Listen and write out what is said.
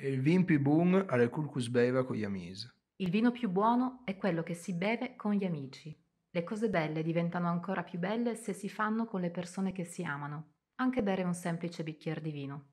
E il vin più bun al cul cus beiva gli amis. Il vino più buono è quello che si beve con gli amici. Le cose belle diventano ancora più belle se si fanno con le persone che si amano. Anche bere un semplice bicchiere di vino.